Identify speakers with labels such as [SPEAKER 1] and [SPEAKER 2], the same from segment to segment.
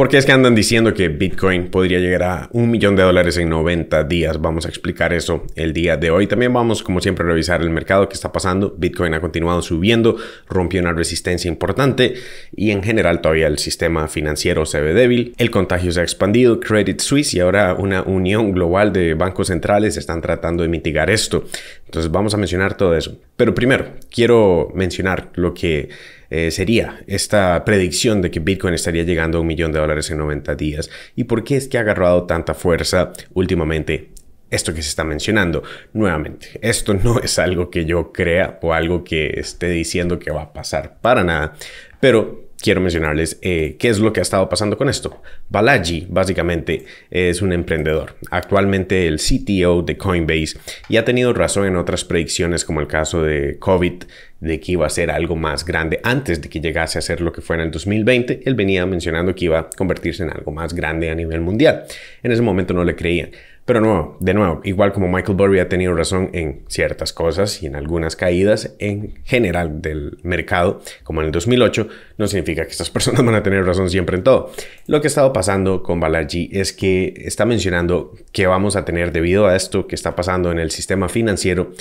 [SPEAKER 1] Porque es que andan diciendo que Bitcoin podría llegar a un millón de dólares en 90 días. Vamos a explicar eso el día de hoy. También vamos, como siempre, a revisar el mercado que está pasando. Bitcoin ha continuado subiendo, rompió una resistencia importante y en general todavía el sistema financiero se ve débil. El contagio se ha expandido. Credit Suisse y ahora una unión global de bancos centrales están tratando de mitigar esto. Entonces vamos a mencionar todo eso. Pero primero, quiero mencionar lo que eh, sería esta predicción de que Bitcoin estaría llegando a un millón de dólares en 90 días y por qué es que ha agarrado tanta fuerza últimamente esto que se está mencionando. Nuevamente, esto no es algo que yo crea o algo que esté diciendo que va a pasar para nada, pero quiero mencionarles eh, qué es lo que ha estado pasando con esto. Balaji básicamente es un emprendedor, actualmente el CTO de Coinbase y ha tenido razón en otras predicciones como el caso de COVID, de que iba a ser algo más grande antes de que llegase a ser lo que fue en el 2020. Él venía mencionando que iba a convertirse en algo más grande a nivel mundial. En ese momento no le creían. Pero no, de nuevo, igual como Michael Burry ha tenido razón en ciertas cosas y en algunas caídas en general del mercado, como en el 2008, no significa que estas personas van a tener razón siempre en todo. Lo que ha estado pasando con Balaji es que está mencionando que vamos a tener, debido a esto que está pasando en el sistema financiero,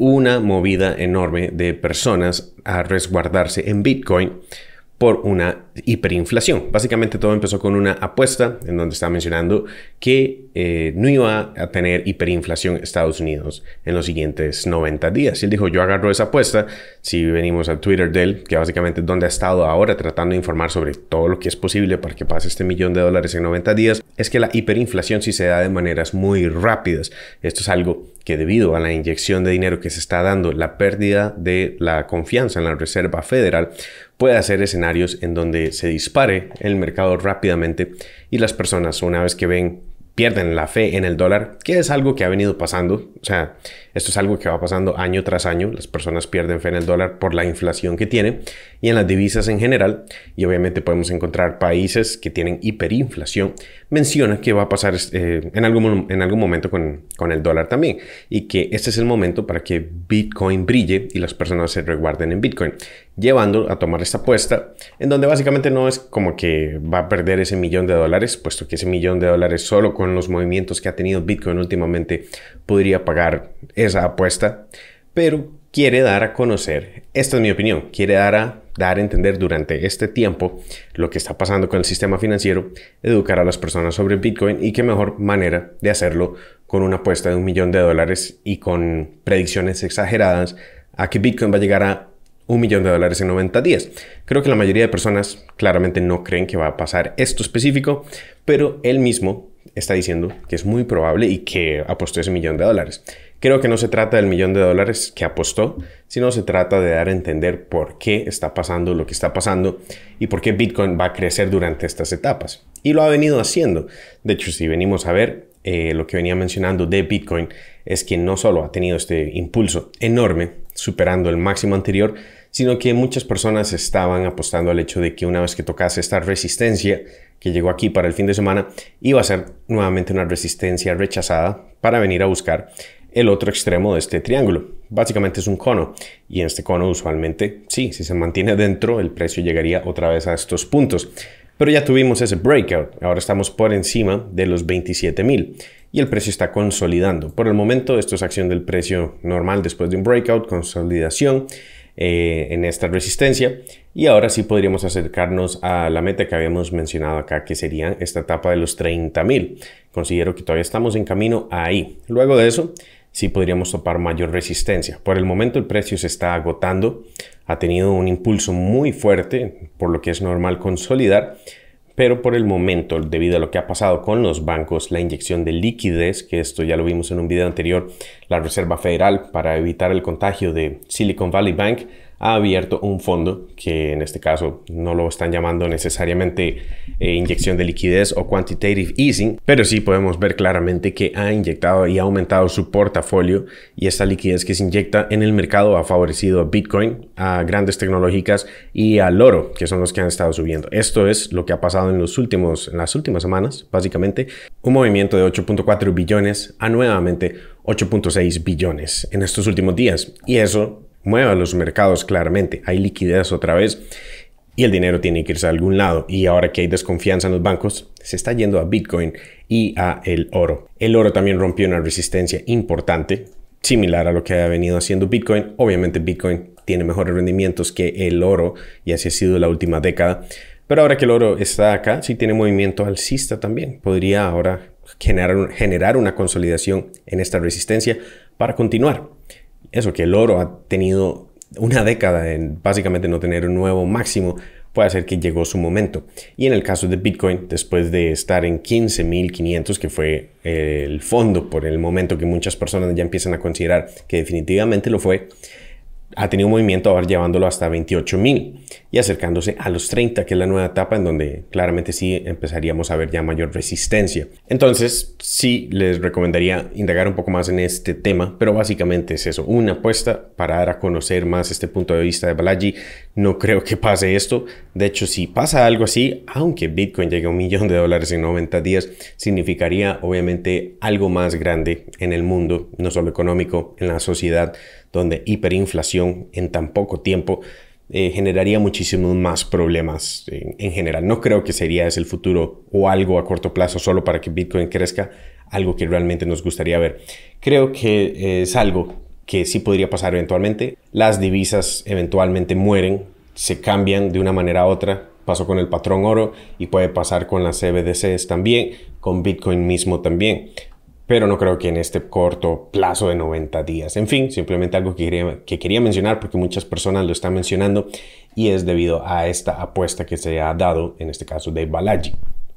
[SPEAKER 1] una movida enorme de personas a resguardarse en Bitcoin por una hiperinflación. Básicamente todo empezó con una apuesta en donde está mencionando que eh, no iba a tener hiperinflación Estados Unidos en los siguientes 90 días. Y él dijo, yo agarro esa apuesta, si venimos al Twitter de él, que básicamente es donde ha estado ahora tratando de informar sobre todo lo que es posible para que pase este millón de dólares en 90 días, es que la hiperinflación sí se da de maneras muy rápidas. Esto es algo que debido a la inyección de dinero que se está dando, la pérdida de la confianza en la Reserva Federal, puede hacer escenarios en donde se dispare el mercado rápidamente y las personas una vez que ven pierden la fe en el dólar, que es algo que ha venido pasando. O sea, esto es algo que va pasando año tras año. Las personas pierden fe en el dólar por la inflación que tiene y en las divisas en general. Y obviamente podemos encontrar países que tienen hiperinflación. Menciona que va a pasar eh, en, algún, en algún momento con, el dólar también. Y que este es el momento para que Bitcoin brille y las personas se resguarden en Bitcoin llevando a tomar esta apuesta, en donde básicamente no es como que va a perder ese millón de dólares, puesto que ese millón de dólares solo con los movimientos que ha tenido Bitcoin últimamente podría pagar esa apuesta, pero quiere dar a conocer, esta es mi opinión, quiere dar a dar a entender durante este tiempo lo que está pasando con el sistema financiero, educar a las personas sobre Bitcoin y qué mejor manera de hacerlo con una apuesta de un millón de dólares y con predicciones exageradas a que Bitcoin va a llegar a un millón de dólares en 90 días. Creo que la mayoría de personas claramente no creen que va a pasar esto específico, pero él mismo está diciendo que es muy probable y que apostó ese millón de dólares. Creo que no se trata del millón de dólares que apostó, sino se trata de dar a entender por qué está pasando lo que está pasando y por qué Bitcoin va a crecer durante estas etapas. Y lo ha venido haciendo. De hecho, si venimos a ver, eh, lo que venía mencionando de Bitcoin es que no solo ha tenido este impulso enorme, superando el máximo anterior, sino que muchas personas estaban apostando al hecho de que una vez que tocase esta resistencia que llegó aquí para el fin de semana, iba a ser nuevamente una resistencia rechazada para venir a buscar el otro extremo de este triángulo. Básicamente es un cono y en este cono usualmente, sí, si se mantiene dentro, el precio llegaría otra vez a estos puntos. Pero ya tuvimos ese breakout, ahora estamos por encima de los 27.000 y el precio está consolidando. Por el momento esto es acción del precio normal después de un breakout, consolidación eh, en esta resistencia y ahora sí podríamos acercarnos a la meta que habíamos mencionado acá que sería esta etapa de los 30.000. Considero que todavía estamos en camino ahí. Luego de eso sí podríamos topar mayor resistencia. Por el momento el precio se está agotando ha tenido un impulso muy fuerte, por lo que es normal consolidar, pero por el momento, debido a lo que ha pasado con los bancos, la inyección de liquidez, que esto ya lo vimos en un video anterior, la Reserva Federal para evitar el contagio de Silicon Valley Bank ha abierto un fondo que en este caso no lo están llamando necesariamente eh, inyección de liquidez o quantitative easing, pero sí podemos ver claramente que ha inyectado y ha aumentado su portafolio y esta liquidez que se inyecta en el mercado ha favorecido a Bitcoin, a grandes tecnológicas y al oro, que son los que han estado subiendo. Esto es lo que ha pasado en, los últimos, en las últimas semanas, básicamente. Un movimiento de 8.4 billones a nuevamente 8.6 billones en estos últimos días y eso mueva los mercados claramente, hay liquidez otra vez y el dinero tiene que irse a algún lado. Y ahora que hay desconfianza en los bancos, se está yendo a Bitcoin y a el oro. El oro también rompió una resistencia importante, similar a lo que ha venido haciendo Bitcoin. Obviamente Bitcoin tiene mejores rendimientos que el oro y así ha sido la última década. Pero ahora que el oro está acá, sí tiene movimiento alcista también. Podría ahora generar, generar una consolidación en esta resistencia para continuar eso, que el oro ha tenido una década en básicamente no tener un nuevo máximo, puede ser que llegó su momento. Y en el caso de Bitcoin, después de estar en 15.500, que fue eh, el fondo por el momento que muchas personas ya empiezan a considerar que definitivamente lo fue, ha tenido movimiento ahora llevándolo hasta mil y acercándose a los 30, que es la nueva etapa en donde claramente sí empezaríamos a ver ya mayor resistencia. Entonces, sí les recomendaría indagar un poco más en este tema, pero básicamente es eso, una apuesta para dar a conocer más este punto de vista de Balaji. No creo que pase esto. De hecho, si pasa algo así, aunque Bitcoin llegue a un millón de dólares en 90 días, significaría obviamente algo más grande en el mundo, no solo económico, en la sociedad donde hiperinflación en tan poco tiempo eh, generaría muchísimos más problemas en, general. No creo que sería ese el futuro o algo a corto plazo solo para que Bitcoin crezca, algo que realmente nos gustaría ver. Creo que eh, es algo que sí podría pasar eventualmente. Las divisas eventualmente mueren, se cambian de una manera a otra. Pasó con el patrón oro y puede pasar con las CBDCs también, con Bitcoin mismo también pero no creo que en este corto plazo de 90 días. En fin, simplemente algo que quería, que quería mencionar porque muchas personas lo están mencionando y es debido a esta apuesta que se ha dado, en este caso de Balaji.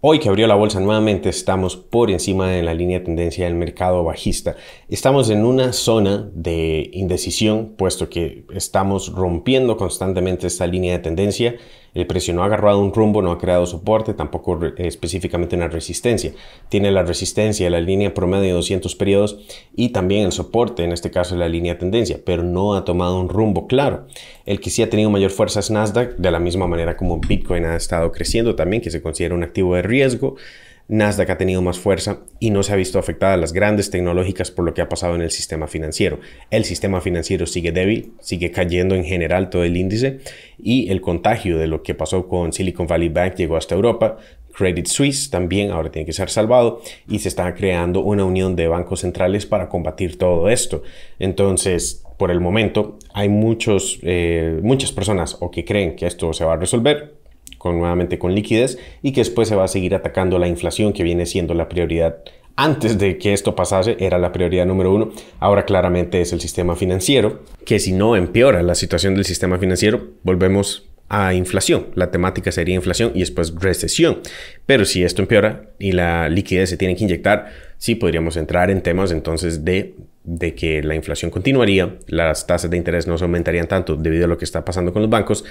[SPEAKER 1] Hoy que abrió la bolsa nuevamente estamos por encima de la línea de tendencia del mercado bajista. Estamos en una zona de indecisión puesto que estamos rompiendo constantemente esta línea de tendencia el eh, precio no ha agarrado un rumbo, no ha creado soporte, tampoco eh, específicamente una resistencia. Tiene la resistencia, la línea promedio de 200 periodos y también el soporte, en este caso la línea tendencia, pero no ha tomado un rumbo claro. El que sí ha tenido mayor fuerza es Nasdaq, de la misma manera como Bitcoin ha estado creciendo también, que se considera un activo de riesgo. Nasdaq ha tenido más fuerza y no se ha visto afectada a las grandes tecnológicas por lo que ha pasado en el sistema financiero. El sistema financiero sigue débil, sigue cayendo en general todo el índice y el contagio de lo que pasó con Silicon Valley Bank llegó hasta Europa. Credit Suisse también ahora tiene que ser salvado y se está creando una unión de bancos centrales para combatir todo esto. Entonces, por el momento, hay muchos, eh, muchas personas o que creen que esto se va a resolver con, nuevamente con liquidez y que después se va a seguir atacando la inflación que viene siendo la prioridad. Antes de que esto pasase era la prioridad número uno, ahora claramente es el sistema financiero, que si no empeora la situación del sistema financiero, volvemos a inflación. La temática sería inflación y después recesión. Pero si esto empeora y la liquidez se tiene que inyectar, sí podríamos entrar en temas entonces de, de que la inflación continuaría, las tasas de interés no se aumentarían tanto debido a lo que está pasando con los bancos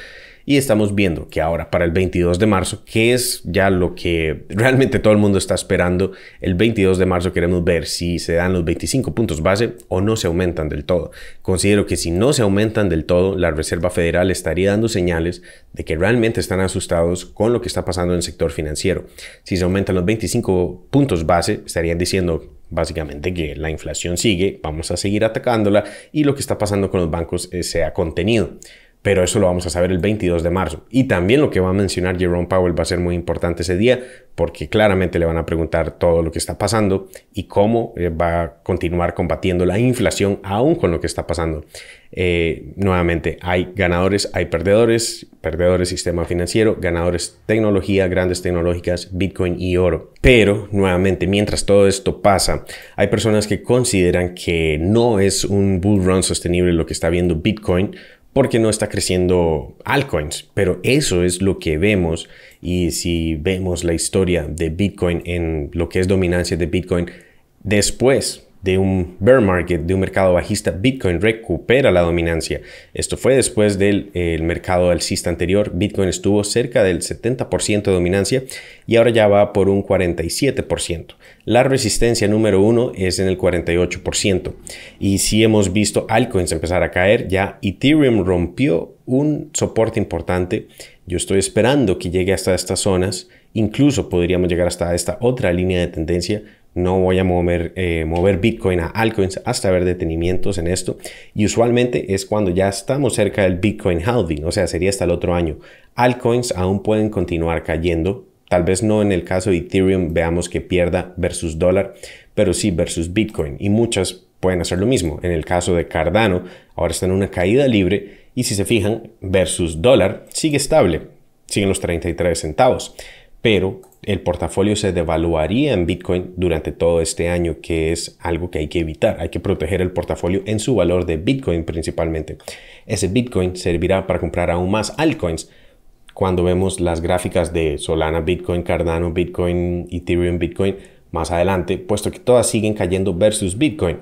[SPEAKER 1] y estamos viendo que ahora para el 22 de marzo, que es ya lo que realmente todo el mundo está esperando, el 22 de marzo queremos ver si se dan los 25 puntos base o no se aumentan del todo. Considero que si no se aumentan del todo, la Reserva Federal estaría dando señales de que realmente están asustados con lo que está pasando en el sector financiero. Si se aumentan los 25 puntos base, estarían diciendo básicamente que la inflación sigue, vamos a seguir atacándola y lo que está pasando con los bancos eh, sea contenido pero eso lo vamos a saber el 22 de marzo. Y también lo que va a mencionar Jerome Powell va a ser muy importante ese día porque claramente le van a preguntar todo lo que está pasando y cómo eh, va a continuar combatiendo la inflación aún con lo que está pasando. Eh, nuevamente, hay ganadores, hay perdedores, perdedores sistema financiero, ganadores tecnología, grandes tecnológicas, Bitcoin y oro. Pero, nuevamente, mientras todo esto pasa, hay personas que consideran que no es un bull run sostenible lo que está viendo Bitcoin porque no está creciendo altcoins. Pero eso es lo que vemos y si vemos la historia de Bitcoin en lo que es dominancia de Bitcoin después de un bear market, de un mercado bajista, Bitcoin recupera la dominancia. Esto fue después del mercado alcista anterior. Bitcoin estuvo cerca del 70% de dominancia y ahora ya va por un 47%. La resistencia número uno es en el 48%. Y si hemos visto altcoins empezar a caer, ya Ethereum rompió un soporte importante. Yo estoy esperando que llegue hasta estas zonas. Incluso podríamos llegar hasta esta otra línea de tendencia no voy a mover, eh, mover Bitcoin a altcoins hasta ver detenimientos en esto. Y usualmente es cuando ya estamos cerca del Bitcoin halving, o sea, sería hasta el otro año. Altcoins aún pueden continuar cayendo. Tal vez no en el caso de Ethereum veamos que pierda versus dólar, pero sí versus Bitcoin. Y muchas pueden hacer lo mismo. En el caso de Cardano, ahora está en una caída libre y si se fijan, versus dólar sigue estable, siguen los 33 centavos pero el portafolio se devaluaría en Bitcoin durante todo este año, que es algo que hay que evitar. Hay que proteger el portafolio en su valor de Bitcoin principalmente. Ese Bitcoin servirá para comprar aún más altcoins. Cuando vemos las gráficas de Solana, Bitcoin, Cardano, Bitcoin, Ethereum, Bitcoin, más adelante, puesto que todas siguen cayendo versus Bitcoin.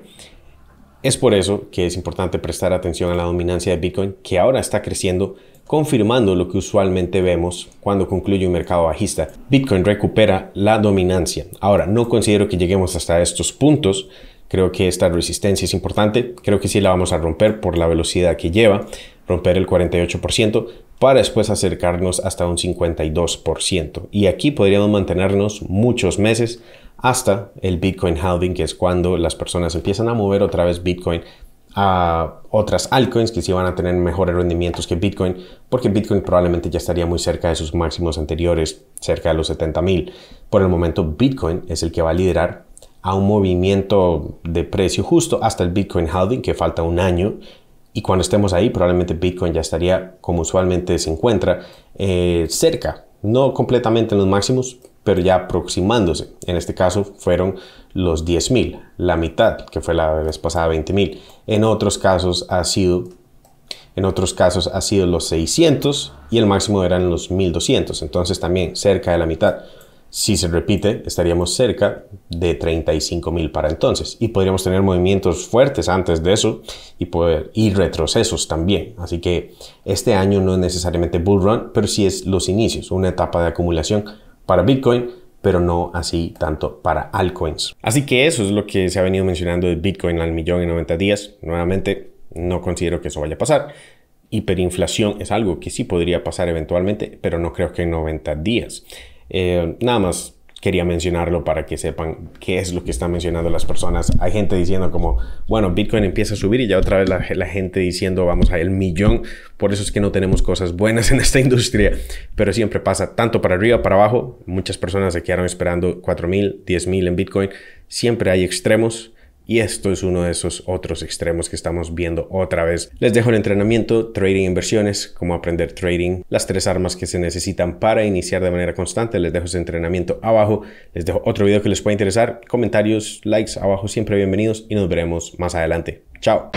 [SPEAKER 1] Es por eso que es importante prestar atención a la dominancia de Bitcoin, que ahora está creciendo confirmando lo que usualmente vemos cuando concluye un mercado bajista. Bitcoin recupera la dominancia. Ahora, no considero que lleguemos hasta estos puntos. Creo que esta resistencia es importante. Creo que sí la vamos a romper por la velocidad que lleva, romper el 48% para después acercarnos hasta un 52%. Y aquí podríamos mantenernos muchos meses hasta el Bitcoin halving, que es cuando las personas empiezan a mover otra vez Bitcoin a otras altcoins que sí van a tener mejores rendimientos que Bitcoin, porque Bitcoin probablemente ya estaría muy cerca de sus máximos anteriores, cerca de los 70.000. Por el momento, Bitcoin es el que va a liderar a un movimiento de precio justo hasta el Bitcoin halving, que falta un año. Y cuando estemos ahí, probablemente Bitcoin ya estaría, como usualmente se encuentra, eh, cerca, no completamente en los máximos, pero ya aproximándose. En este caso fueron los 10.000, la mitad, que fue la vez pasada 20.000. En otros casos ha sido en otros casos ha sido los 600 y el máximo eran los 1200, entonces también cerca de la mitad. Si se repite, estaríamos cerca de 35.000 para entonces y podríamos tener movimientos fuertes antes de eso y, poder, ir retrocesos también. Así que este año no es necesariamente bull run, pero sí es los inicios, una etapa de acumulación para Bitcoin, pero no así tanto para altcoins. Así que eso es lo que se ha venido mencionando de Bitcoin al millón en 90 días. Nuevamente, no considero que eso vaya a pasar. Hiperinflación es algo que sí podría pasar eventualmente, pero no creo que en 90 días. Eh, nada más quería mencionarlo para que sepan qué es lo que están mencionando las personas. Hay gente diciendo como, bueno, Bitcoin empieza a subir y ya otra vez la, gente diciendo, vamos a el millón. Por eso es que no tenemos cosas buenas en esta industria. Pero siempre pasa, tanto para arriba, para abajo. Muchas personas se quedaron esperando 4 mil, en Bitcoin. Siempre hay extremos. Y esto es uno de esos otros extremos que estamos viendo otra vez. Les dejo el entrenamiento, trading inversiones, cómo aprender trading, las tres armas que se necesitan para iniciar de manera constante. Les dejo ese entrenamiento abajo. Les dejo otro video que les pueda interesar. Comentarios, likes abajo, siempre bienvenidos y nos veremos más adelante. Chao.